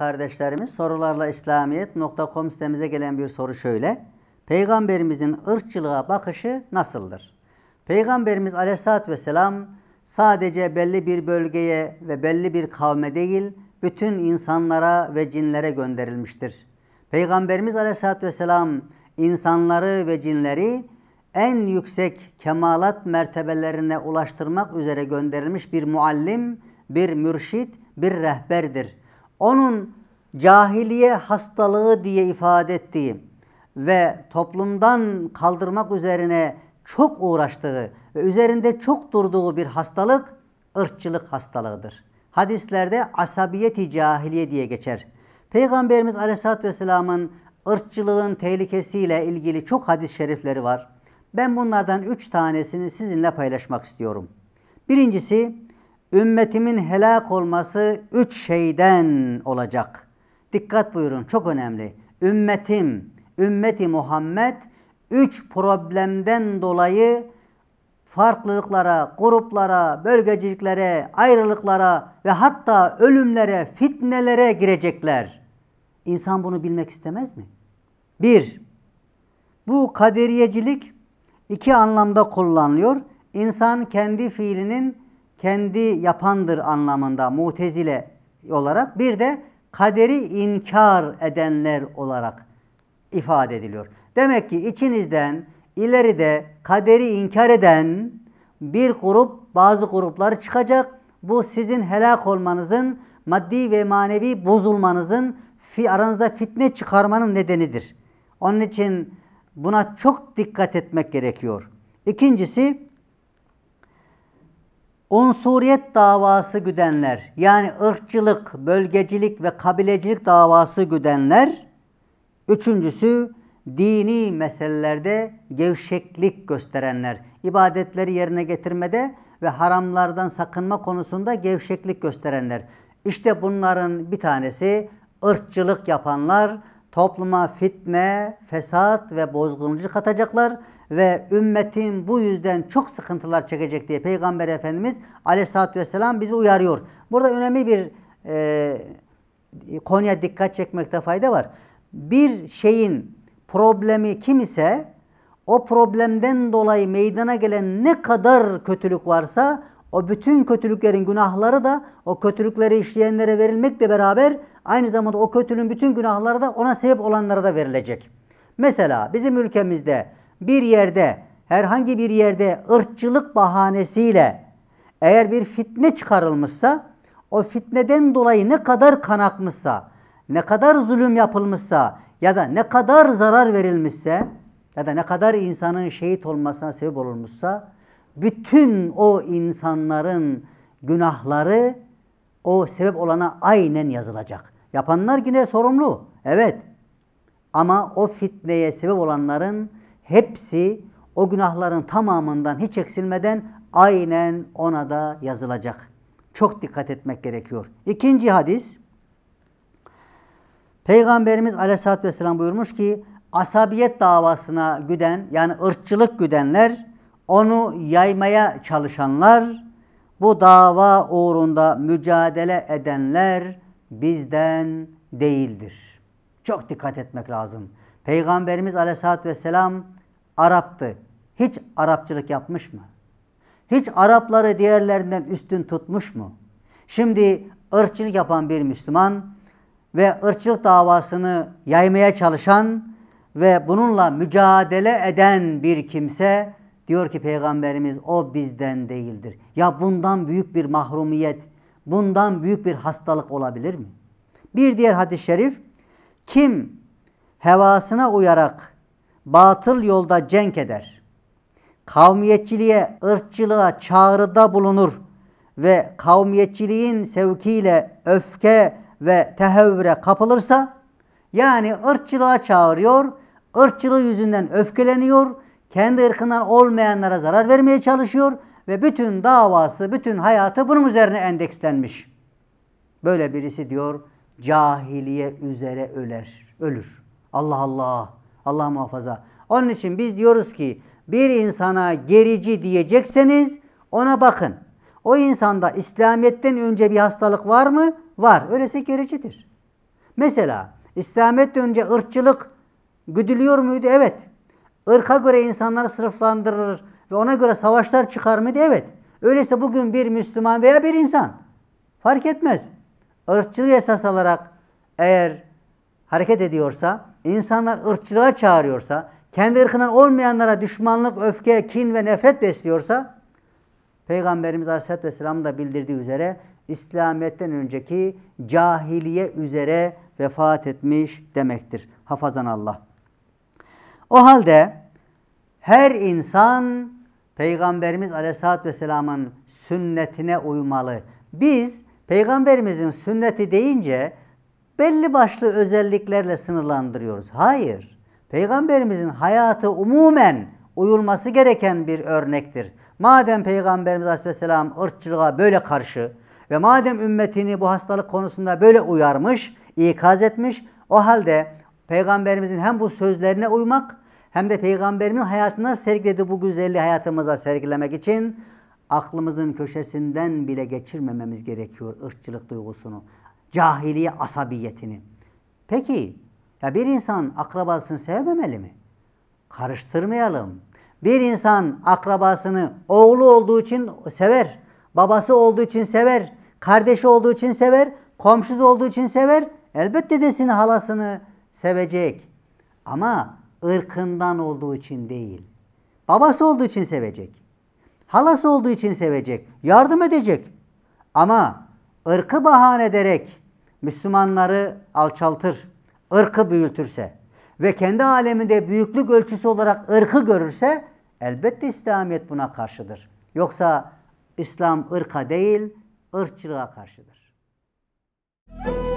kardeşlerimiz sorularla İslamiyet.com sitemize gelen bir soru şöyle. Peygamberimizin ırkçılığa bakışı nasıldır? Peygamberimiz aleyhissalatü vesselam sadece belli bir bölgeye ve belli bir kavme değil, bütün insanlara ve cinlere gönderilmiştir. Peygamberimiz aleyhissalatü vesselam insanları ve cinleri en yüksek kemalat mertebelerine ulaştırmak üzere gönderilmiş bir muallim, bir mürşit, bir rehberdir onun cahiliye hastalığı diye ifade ettiği ve toplumdan kaldırmak üzerine çok uğraştığı ve üzerinde çok durduğu bir hastalık ırkçılık hastalığıdır. Hadislerde asabiyeti cahiliye diye geçer. Peygamberimiz Aleyhisselatü Vesselam'ın ırkçılığın tehlikesiyle ilgili çok hadis-i şerifleri var. Ben bunlardan üç tanesini sizinle paylaşmak istiyorum. Birincisi ümmetimin helak olması üç şeyden olacak. Dikkat buyurun çok önemli. Ümmetim, ümmeti Muhammed üç problemden dolayı farklılıklara, gruplara, bölgeciliklere, ayrılıklara ve hatta ölümlere, fitnelere girecekler. İnsan bunu bilmek istemez mi? Bir, bu kaderiyecilik iki anlamda kullanılıyor. İnsan kendi fiilinin kendi yapandır anlamında mutezile olarak bir de kaderi inkar edenler olarak ifade ediliyor. Demek ki içinizden ileride kaderi inkar eden bir grup bazı gruplar çıkacak. Bu sizin helak olmanızın maddi ve manevi bozulmanızın aranızda fitne çıkarmanın nedenidir. Onun için buna çok dikkat etmek gerekiyor. İkincisi Unsuriyet davası güdenler yani ırkçılık, bölgecilik ve kabilecilik davası güdenler. Üçüncüsü dini meselelerde gevşeklik gösterenler. ibadetleri yerine getirmede ve haramlardan sakınma konusunda gevşeklik gösterenler. İşte bunların bir tanesi ırkçılık yapanlar topluma fitne, fesat ve bozguncu katacaklar ve ümmetim bu yüzden çok sıkıntılar çekecek diye Peygamber Efendimiz aleyhissalatü vesselam bizi uyarıyor. Burada önemli bir e, konuya dikkat çekmekte fayda var. Bir şeyin problemi kim ise o problemden dolayı meydana gelen ne kadar kötülük varsa o bütün kötülüklerin günahları da o kötülükleri işleyenlere verilmekle beraber aynı zamanda o kötülüğün bütün günahları da ona sebep olanlara da verilecek. Mesela bizim ülkemizde bir yerde herhangi bir yerde ırkçılık bahanesiyle eğer bir fitne çıkarılmışsa o fitneden dolayı ne kadar kan akmışsa, ne kadar zulüm yapılmışsa ya da ne kadar zarar verilmişse ya da ne kadar insanın şehit olmasına sebep olunmuşsa bütün o insanların günahları o sebep olana aynen yazılacak. Yapanlar yine sorumlu. Evet. Ama o fitneye sebep olanların hepsi o günahların tamamından hiç eksilmeden aynen ona da yazılacak. Çok dikkat etmek gerekiyor. İkinci hadis. Peygamberimiz aleyhissalatü vesselam buyurmuş ki asabiyet davasına güden yani ırkçılık güdenler onu yaymaya çalışanlar bu dava uğrunda mücadele edenler bizden değildir. Çok dikkat etmek lazım. Peygamberimiz aleyhissalatü vesselam Arap'tı. Hiç Arapçılık yapmış mı? Hiç Arapları diğerlerinden üstün tutmuş mu? Şimdi ırkçılık yapan bir Müslüman ve ırkçılık davasını yaymaya çalışan ve bununla mücadele eden bir kimse diyor ki peygamberimiz o bizden değildir. Ya bundan büyük bir mahrumiyet, bundan büyük bir hastalık olabilir mi? Bir diğer hadis-i şerif kim hevasına uyarak batıl yolda cenk eder. Kavmiyetçiliğe, ırkçılığa çağrıda bulunur ve kavmiyetçiliğin sevkiyle öfke ve tehevvüre kapılırsa, yani ırkçılığa çağırıyor, ırkçılığı yüzünden öfkeleniyor, kendi ırkından olmayanlara zarar vermeye çalışıyor ve bütün davası, bütün hayatı bunun üzerine endekslenmiş. Böyle birisi diyor, cahiliye üzere öler, ölür. Allah Allah. Allah muhafaza. Onun için biz diyoruz ki bir insana gerici diyecekseniz ona bakın. O insanda İslamiyet'ten önce bir hastalık var mı? Var. Öyleyse gericidir. Mesela İslamiyet'ten önce ırkçılık güdülüyor muydu? Evet. Irka göre insanları sınıflandırır ve ona göre savaşlar çıkar mıydı? Evet. Öyleyse bugün bir Müslüman veya bir insan fark etmez. Irkçılığı esas alarak eğer hareket ediyorsa insanlar ırkçılığa çağırıyorsa, kendi ırkından olmayanlara düşmanlık, öfke, kin ve nefret besliyorsa, Peygamberimiz Aleyhisselatü Vesselam da bildirdiği üzere İslamiyet'ten önceki cahiliye üzere vefat etmiş demektir. Hafazan Allah. O halde her insan Peygamberimiz Aleyhisselatü Vesselam'ın sünnetine uymalı. Biz Peygamberimizin sünneti deyince belli başlı özelliklerle sınırlandırıyoruz. Hayır. Peygamberimizin hayatı umumen uyulması gereken bir örnektir. Madem Peygamberimiz Aleyhisselam ırkçılığa böyle karşı ve madem ümmetini bu hastalık konusunda böyle uyarmış, ikaz etmiş, o halde Peygamberimizin hem bu sözlerine uymak hem de Peygamberinin hayatına sergilediği bu güzelliği hayatımıza sergilemek için aklımızın köşesinden bile geçirmememiz gerekiyor ırkçılık duygusunu. Cahiliye asabiyetini. Peki ya bir insan akrabasını sevmemeli mi? Karıştırmayalım. Bir insan akrabasını oğlu olduğu için sever, babası olduğu için sever, kardeşi olduğu için sever, komşusu olduğu için sever. Elbette dedesini, halasını sevecek. Ama ırkından olduğu için değil. Babası olduğu için sevecek. Halası olduğu için sevecek. Yardım edecek. Ama ırkı bahane ederek Müslümanları alçaltır, ırkı büyütürse ve kendi aleminde büyüklük ölçüsü olarak ırkı görürse elbette İslamiyet buna karşıdır. Yoksa İslam ırka değil, ırkçılığa karşıdır. Müzik